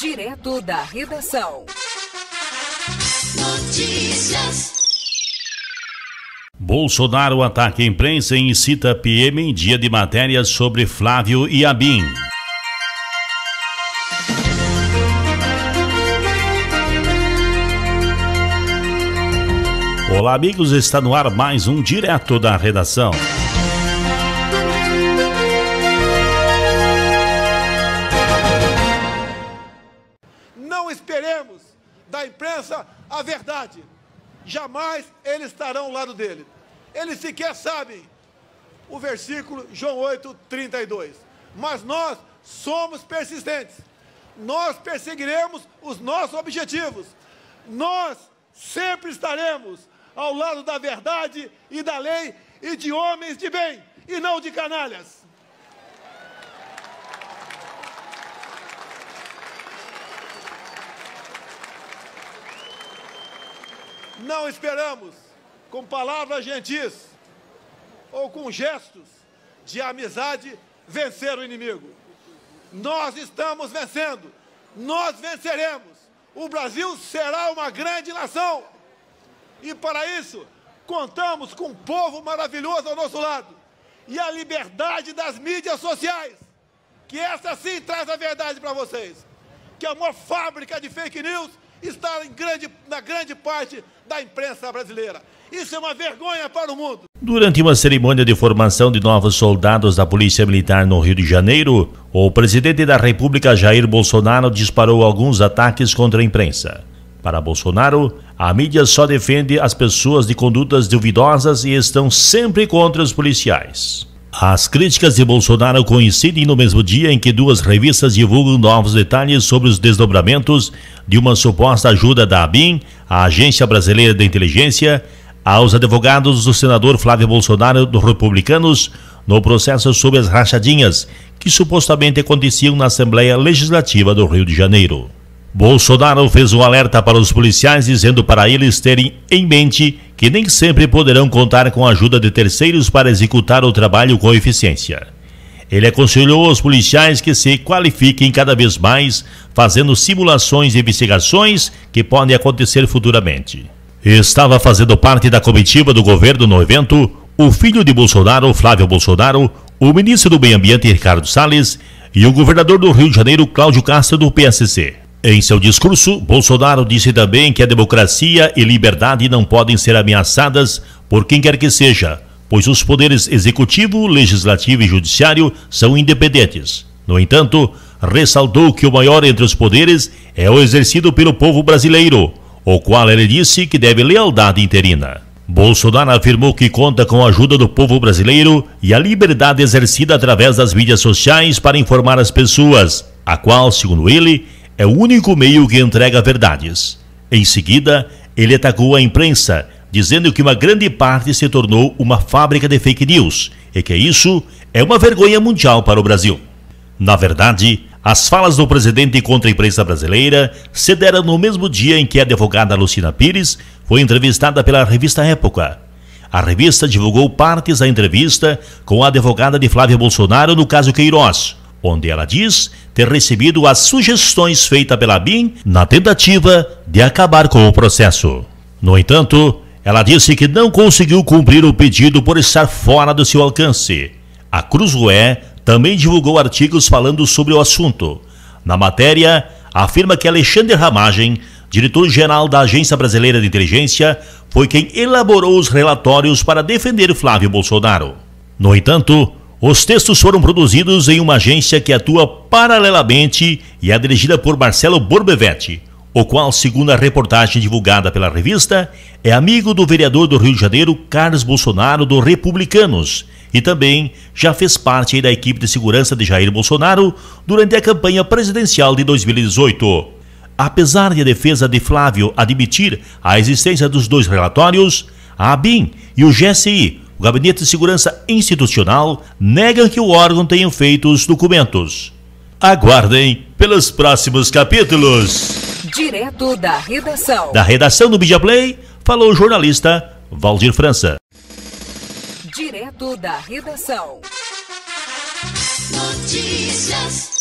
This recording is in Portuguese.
Direto da redação. Notícias. Bolsonaro ataca a imprensa e incita PM em dia de matérias sobre Flávio e Abin. Olá, amigos, está no ar mais um Direto da Redação. da imprensa a verdade. Jamais eles estarão ao lado dele. Eles sequer sabem o versículo João 8, 32. Mas nós somos persistentes. Nós perseguiremos os nossos objetivos. Nós sempre estaremos ao lado da verdade e da lei e de homens de bem e não de canalhas. Não esperamos, com palavras gentis ou com gestos de amizade, vencer o inimigo. Nós estamos vencendo, nós venceremos. O Brasil será uma grande nação. E para isso, contamos com um povo maravilhoso ao nosso lado e a liberdade das mídias sociais, que essa sim traz a verdade para vocês, que é uma fábrica de fake news está grande, na grande parte da imprensa brasileira. Isso é uma vergonha para o mundo. Durante uma cerimônia de formação de novos soldados da Polícia Militar no Rio de Janeiro, o presidente da República Jair Bolsonaro disparou alguns ataques contra a imprensa. Para Bolsonaro, a mídia só defende as pessoas de condutas duvidosas e estão sempre contra os policiais. As críticas de Bolsonaro coincidem no mesmo dia em que duas revistas divulgam novos detalhes sobre os desdobramentos de uma suposta ajuda da ABIN, a Agência Brasileira de Inteligência, aos advogados do senador Flávio Bolsonaro dos Republicanos no processo sobre as rachadinhas que supostamente aconteciam na Assembleia Legislativa do Rio de Janeiro. Bolsonaro fez um alerta para os policiais dizendo para eles terem em mente que nem sempre poderão contar com a ajuda de terceiros para executar o trabalho com eficiência. Ele aconselhou os policiais que se qualifiquem cada vez mais, fazendo simulações e investigações que podem acontecer futuramente. Estava fazendo parte da comitiva do governo no evento o filho de Bolsonaro, Flávio Bolsonaro, o ministro do Meio Ambiente, Ricardo Salles, e o governador do Rio de Janeiro, Cláudio Castro, do PSC. Em seu discurso, Bolsonaro disse também que a democracia e liberdade não podem ser ameaçadas por quem quer que seja, pois os poderes executivo, legislativo e judiciário são independentes. No entanto, ressaltou que o maior entre os poderes é o exercido pelo povo brasileiro, o qual ele disse que deve lealdade interina. Bolsonaro afirmou que conta com a ajuda do povo brasileiro e a liberdade exercida através das mídias sociais para informar as pessoas, a qual, segundo ele, é o único meio que entrega verdades. Em seguida, ele atacou a imprensa, dizendo que uma grande parte se tornou uma fábrica de fake news e que isso é uma vergonha mundial para o Brasil. Na verdade, as falas do presidente contra a imprensa brasileira se deram no mesmo dia em que a advogada Lucina Pires foi entrevistada pela revista Época. A revista divulgou partes da entrevista com a advogada de Flávio Bolsonaro no caso Queiroz, onde ela diz ter recebido as sugestões feitas pela BIM na tentativa de acabar com o processo. No entanto, ela disse que não conseguiu cumprir o pedido por estar fora do seu alcance. A Cruzoé também divulgou artigos falando sobre o assunto. Na matéria, afirma que Alexandre Ramagem, diretor-geral da Agência Brasileira de Inteligência, foi quem elaborou os relatórios para defender Flávio Bolsonaro. No entanto, os textos foram produzidos em uma agência que atua paralelamente e é dirigida por Marcelo Borbevetti, o qual, segundo a reportagem divulgada pela revista, é amigo do vereador do Rio de Janeiro, Carlos Bolsonaro, do Republicanos, e também já fez parte da equipe de segurança de Jair Bolsonaro durante a campanha presidencial de 2018. Apesar de a defesa de Flávio admitir a existência dos dois relatórios, a ABIN e o GSI o Gabinete de Segurança Institucional nega que o órgão tenha feito os documentos. Aguardem pelos próximos capítulos. Direto da redação. Da redação do Media Play, falou o jornalista Valdir França. Direto da redação. Notícias.